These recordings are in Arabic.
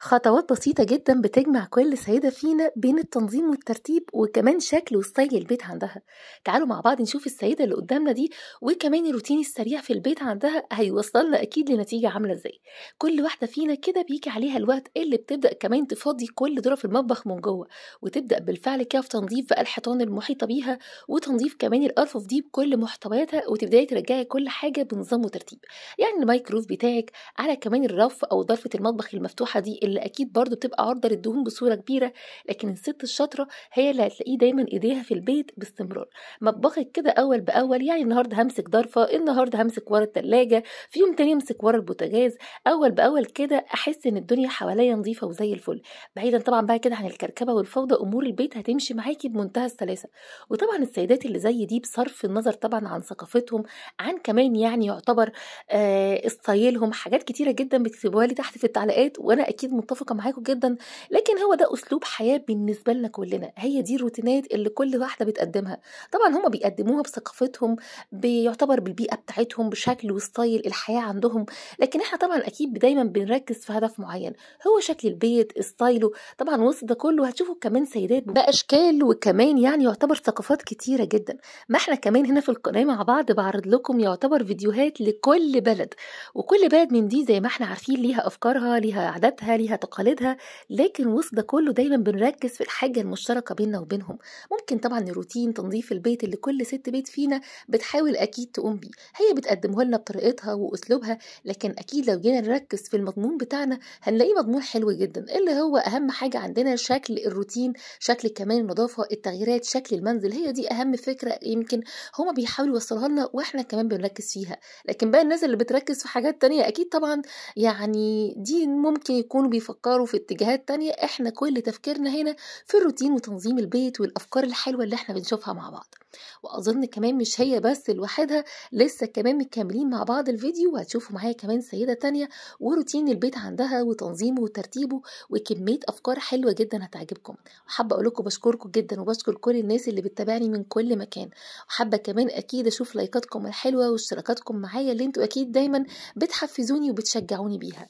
خطوات بسيطة جدا بتجمع كل سيدة فينا بين التنظيم والترتيب وكمان شكل وستايل البيت عندها تعالوا مع بعض نشوف السيدة اللي قدامنا دي وكمان الروتين السريع في البيت عندها هيوصلنا أكيد لنتيجة عاملة ازاي كل واحدة فينا كده بيجي عليها الوقت اللي بتبدأ كمان تفضي كل دورة في المطبخ من جوه وتبدأ بالفعل كده في تنظيف بقى الحيطان المحيطة بيها وتنظيف كمان الأرفف دي بكل محتوياتها وتبدأي ترجعي كل حاجة بنظام وترتيب يعني المايكروف بتاعك على كمان الرف أو ظرفة المطبخ المفتوحة دي اللي اكيد برضو بتبقى عرضه للدهون بصوره كبيره لكن الست الشاطره هي اللي هتلاقيه دايما ايديها في البيت باستمرار مطبخك كده اول باول يعني النهارده همسك ضرفه النهارده همسك ورا الثلاجه في يوم تاني امسك ورا البوتاجاز اول باول كده احس ان الدنيا حواليا نظيفه وزي الفل بعيدا طبعا بقى كده عن الكركبه والفوضى امور البيت هتمشي معاكي بمنتهى السلاسه وطبعا السيدات اللي زي دي بصرف النظر طبعا عن ثقافتهم عن كمان يعني يعتبر آه استايلهم حاجات كتيره جدا بتكتبوها لي تحت في التعليقات وانا اكيد متفقه معاكم جدا لكن هو ده اسلوب حياه بالنسبه لنا كلنا هي دي الروتينات اللي كل واحده بتقدمها طبعا هم بيقدموها بثقافتهم بيعتبر بالبيئه بتاعتهم بشكل وستايل الحياه عندهم لكن احنا طبعا اكيد دايما بنركز في هدف معين هو شكل البيت ستايله طبعا وسط ده كله هتشوفوا كمان سيدات باشكال وكمان يعني يعتبر ثقافات كتيره جدا ما احنا كمان هنا في القناه مع بعض بعرض لكم يعتبر فيديوهات لكل بلد وكل بلد من دي زي ما احنا عارفين ليها افكارها ليها عاداتها ليها عاداتها تقاليدها لكن وسط ده كله دايما بنركز في الحاجة المشتركة بيننا وبينهم ممكن طبعا الروتين تنظيف البيت اللي كل ست بيت فينا بتحاول أكيد تقوم بيه هي بتقدمه لنا بطريقتها وأسلوبها لكن أكيد لو جينا نركز في المضمون بتاعنا هنلاقيه مضمون حلو جدا اللي هو أهم حاجة عندنا شكل الروتين شكل كمان النظافة التغييرات شكل المنزل هي دي أهم فكرة يمكن هما بيحاولوا يوصلها لنا وإحنا كمان بنركز فيها لكن بقى الناس اللي بتركز في حاجات تانية أكيد طبعا يعني دي ممكن يكونوا بيفكروا في اتجاهات تانية احنا كل تفكيرنا هنا في الروتين وتنظيم البيت والافكار الحلوه اللي احنا بنشوفها مع بعض واظن كمان مش هي بس لوحدها لسه كمان مكملين مع بعض الفيديو وهتشوفوا معايا كمان سيده تانية وروتين البيت عندها وتنظيمه وترتيبه وكميه افكار حلوه جدا هتعجبكم وحابه اقول لكم بشكركم جدا وبشكر كل الناس اللي بتتابعني من كل مكان وحابه كمان اكيد اشوف لايكاتكم الحلوه واشتراكاتكم معايا اللي انتوا اكيد دايما بتحفزوني وبتشجعوني بيها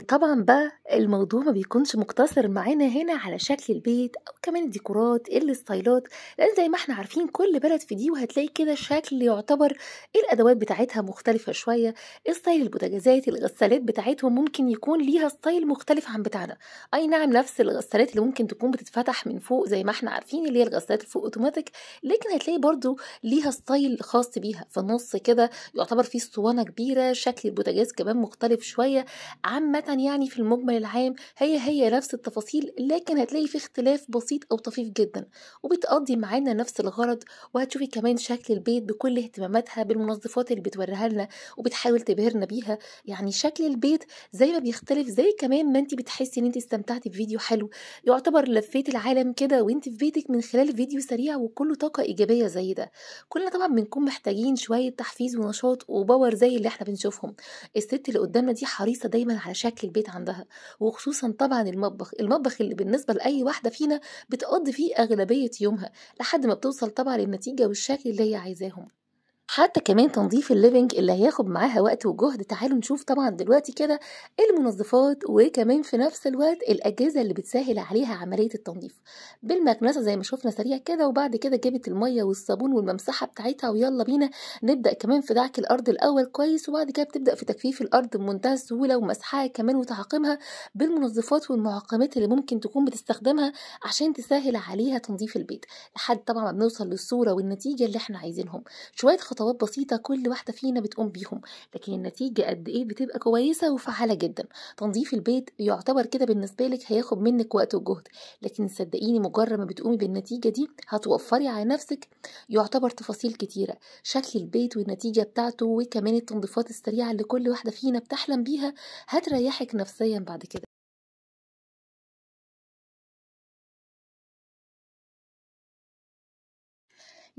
طبعا بقى الموضوع ما بيكونش مقتصر معانا هنا على شكل البيت او كمان الديكورات الستايلات لان زي ما احنا عارفين كل بلد في دي وهتلاقي كده شكل يعتبر الادوات بتاعتها مختلفه شويه ستايل البوتاجازات الغسالات بتاعتهم ممكن يكون ليها ستايل مختلف عن بتاعنا اي نعم نفس الغسالات اللي ممكن تكون بتتفتح من فوق زي ما احنا عارفين اللي هي الغسالات فوق اوتوماتيك لكن هتلاقي برضو ليها ستايل خاص بيها في النص كده يعتبر فيه اسطوانه كبيره شكل البوتاجاز كمان مختلف شويه عامه يعني في المجمل العام هي هي نفس التفاصيل لكن هتلاقي في اختلاف بسيط أو طفيف جدا وبتقضي معانا نفس الغرض وهتشوفي كمان شكل البيت بكل اهتماماتها بالمنظفات اللي بتوريها لنا وبتحاول تبهرنا بيها يعني شكل البيت زي ما بيختلف زي كمان ما انت بتحسي ان انت استمتعتي بفيديو حلو يعتبر لفيت العالم كده وانت في بيتك من خلال فيديو سريع وكله طاقة إيجابية زي ده كلنا طبعا بنكون محتاجين شوية تحفيز ونشاط وباور زي اللي احنا بنشوفهم الست اللي قدامنا دي حريصة دايما على شكل أكل البيت عندها وخصوصا طبعا المطبخ المطبخ اللي بالنسبة لأي واحدة فينا بتقضي فيه أغلبية يومها لحد ما بتوصل طبعا للنتيجة والشكل اللي هي عايزاهم حتى كمان تنظيف الليفنج اللي هياخد معاها وقت وجهد تعالوا نشوف طبعا دلوقتي كده المنظفات وكمان في نفس الوقت الاجهزه اللي بتسهل عليها عمليه التنظيف بالمكنسه زي ما شفنا سريع كده وبعد كده جابت الميه والصابون والممسحه بتاعتها ويلا بينا نبدا كمان في دعك الارض الاول كويس وبعد كده بتبدا في تجفيف الارض بمنتهى السهوله ومسحها كمان وتعقيمها بالمنظفات والمعقمات اللي ممكن تكون بتستخدمها عشان تسهل عليها تنظيف البيت لحد طبعا ما بنوصل للصوره والنتيجه اللي احنا عايزينهم شويه خطوات بسيطة كل واحدة فينا بتقوم بيهم لكن النتيجة قد إيه بتبقى كويسة وفعالة جدا تنظيف البيت يعتبر كده بالنسبة لك هياخد منك وقت وجهد لكن صدقيني مجرد ما بتقومي بالنتيجة دي هتوفري على نفسك يعتبر تفاصيل كتيرة شكل البيت والنتيجة بتاعته وكمان التنظيفات السريعة اللي كل واحدة فينا بتحلم بيها هتريحك نفسيا بعد كده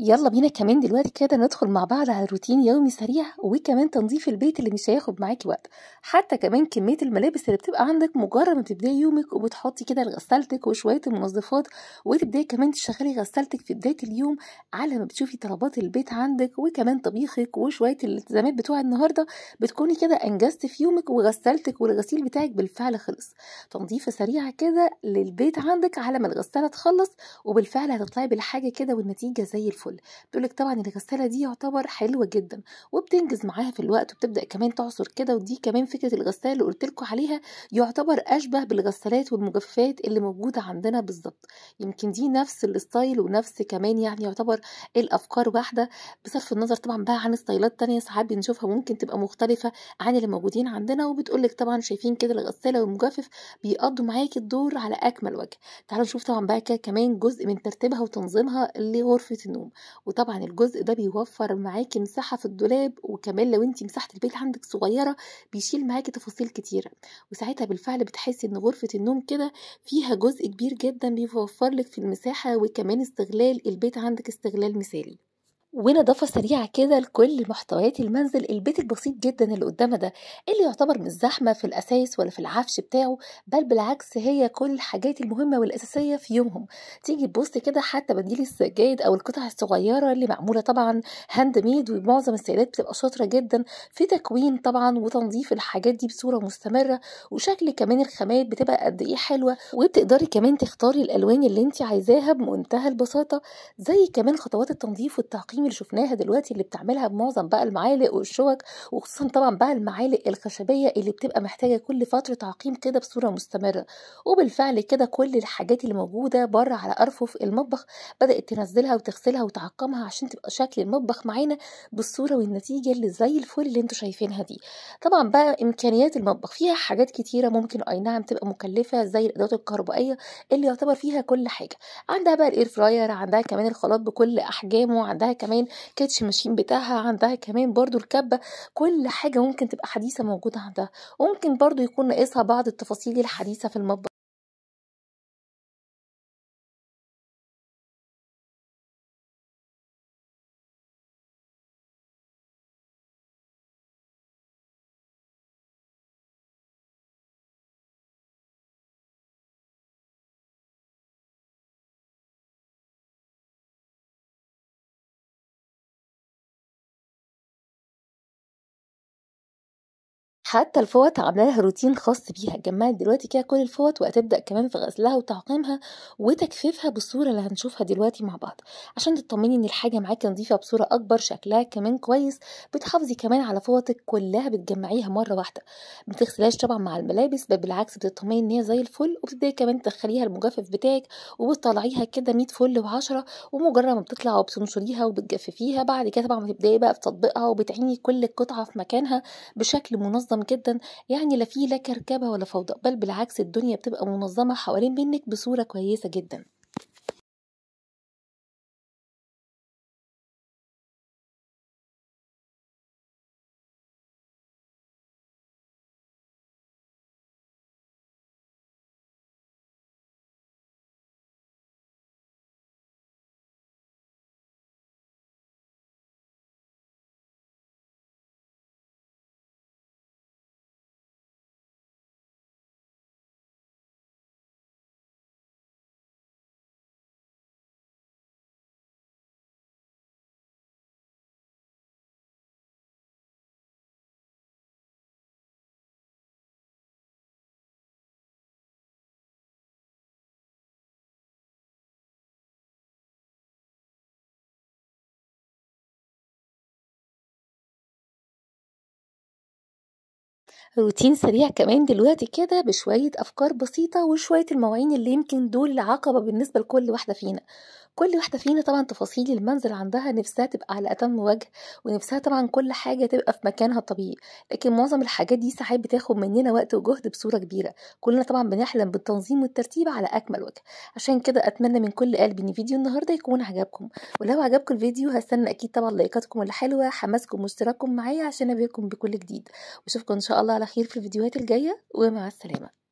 يلا بينا كمان دلوقتي كده ندخل مع بعض على روتين يومي سريع وكمان تنظيف البيت اللي مش هياخد معاكي وقت حتى كمان كمية الملابس اللي بتبقى عندك مجرد ما تبداي يومك وبتحطي كده غسالتك وشوية المنظفات وتبداي كمان تشغلي غسالتك في بداية اليوم على ما بتشوفي طلبات البيت عندك وكمان طبيخك وشوية الالتزامات بتوع النهاردة بتكوني كده انجزت في يومك وغسالتك والغسيل بتاعك بالفعل خلص تنظيفة سريعة كده للبيت عندك على ما الغسالة تخلص وبالفعل هتطلعي بالحاجة كده والنتيجة زي الفل الفل بتقول لك طبعا الغساله دي يعتبر حلوه جدا وبتنجز معاها في الوقت وبتبدا كمان تعصر كده ودي كمان فكره الغساله اللي قلت لكم عليها يعتبر اشبه بالغسالات والمجففات اللي موجوده عندنا بالظبط يمكن دي نفس الستايل ونفس كمان يعني يعتبر الافكار واحده بصرف النظر طبعا بقى عن ستايلات تانية ساعات بنشوفها ممكن تبقى مختلفه عن اللي موجودين عندنا وبتقول لك طبعا شايفين كده الغساله والمجفف بيقضوا معاكي الدور على اكمل وجه تعالوا نشوف طبعا بقى كمان جزء من ترتيبها وتنظيمها لغرفه النوم وطبعا الجزء ده بيوفر معاكي مساحه في الدولاب وكمان لو انت مساحه البيت عندك صغيره بيشيل معاكي تفاصيل كتيره وساعتها بالفعل بتحسي ان غرفه النوم كده فيها جزء كبير جدا بيوفر لك في المساحه وكمان استغلال البيت عندك استغلال مثالي ونضافة سريعة كده لكل محتويات المنزل البيت البسيط جدا اللي قدامه ده اللي يعتبر مش زحمة في الأساس ولا في العفش بتاعه بل بالعكس هي كل الحاجات المهمة والأساسية في يومهم تيجي تبص كده حتى بديل السجاد أو القطع الصغيرة اللي معمولة طبعا هاند ميد ومعظم السيدات بتبقى شاطرة جدا في تكوين طبعا وتنظيف الحاجات دي بصورة مستمرة وشكل كمان الخامات بتبقى قد إيه حلوة وبتقدري كمان تختاري الألوان اللي أنت عايزاها بمنتهى البساطة زي كمان خطوات التنظيف والتعقيم الكريم اللي شفناها دلوقتي اللي بتعملها بمعظم بقى المعالق والشوك وخصوصا طبعا بقى المعالق الخشبيه اللي بتبقى محتاجه كل فتره تعقيم كده بصوره مستمره وبالفعل كده كل الحاجات اللي موجوده بره على ارفف المطبخ بدات تنزلها وتغسلها وتعقمها عشان تبقى شكل المطبخ معانا بالصوره والنتيجه اللي زي الفل اللي انتم شايفينها دي طبعا بقى امكانيات المطبخ فيها حاجات كتيره ممكن اي نعم تبقى مكلفه زي الادوات الكهربائيه اللي يعتبر فيها كل حاجه عندها بقى الاير فراير عندها كمان الخلاط بكل احجامه عندها كمان كمان كاتش ماشين بتاعها عندها كمان برضو الكبه كل حاجه ممكن تبقى حديثه موجوده عندها وممكن برضو يكون ناقصها بعض التفاصيل الحديثه في المطبخ حتى الفوط عاملاها روتين خاص بيها جمعت دلوقتي كده كل الفوط وهتبدا كمان في غسلها وتعقيمها وتجفيفها بالصوره اللي هنشوفها دلوقتي مع بعض عشان تطمني ان الحاجه معاكي نظيفه بصوره اكبر شكلها كمان كويس بتحافظي كمان على فوطك كلها بتجمعيها مره واحده ما طبعا مع الملابس بل بالعكس بتطمني ان هي زي الفل وبتبداي كمان تدخليها المجفف بتاعك وبتطلعيها كده 100 فل و10 ومجرد ما بتطلع وبتنشريها وبتجففيها بعد كده طبعا بتبداي بقى تطبيقها وبتعيني كل قطعه في مكانها بشكل منظم منظم جدا يعني لا فيه لا كركبه ولا فوضى بل بالعكس الدنيا بتبقى منظمه حوالين منك بصوره كويسه جدا روتين سريع كمان دلوقتي كده بشوية أفكار بسيطة وشوية المواعين اللي يمكن دول عقبة بالنسبة لكل واحدة فينا كل واحدة فينا طبعا تفاصيل المنزل عندها نفسها تبقى على أتم وجه ونفسها طبعا كل حاجة تبقى في مكانها الطبيعي لكن معظم الحاجات دي ساعات بتاخد مننا وقت وجهد بصورة كبيرة كلنا طبعا بنحلم بالتنظيم والترتيب على أكمل وجه عشان كده أتمنى من كل قلبي إن فيديو النهاردة يكون عجبكم ولو عجبكم الفيديو هستنى أكيد طبعا لايكاتكم الحلوة حماسكم واشتراككم معايا عشان أبيكم بكل جديد وأشوفكم إن شاء الله على خير في الفيديوهات الجاية ومع السلامة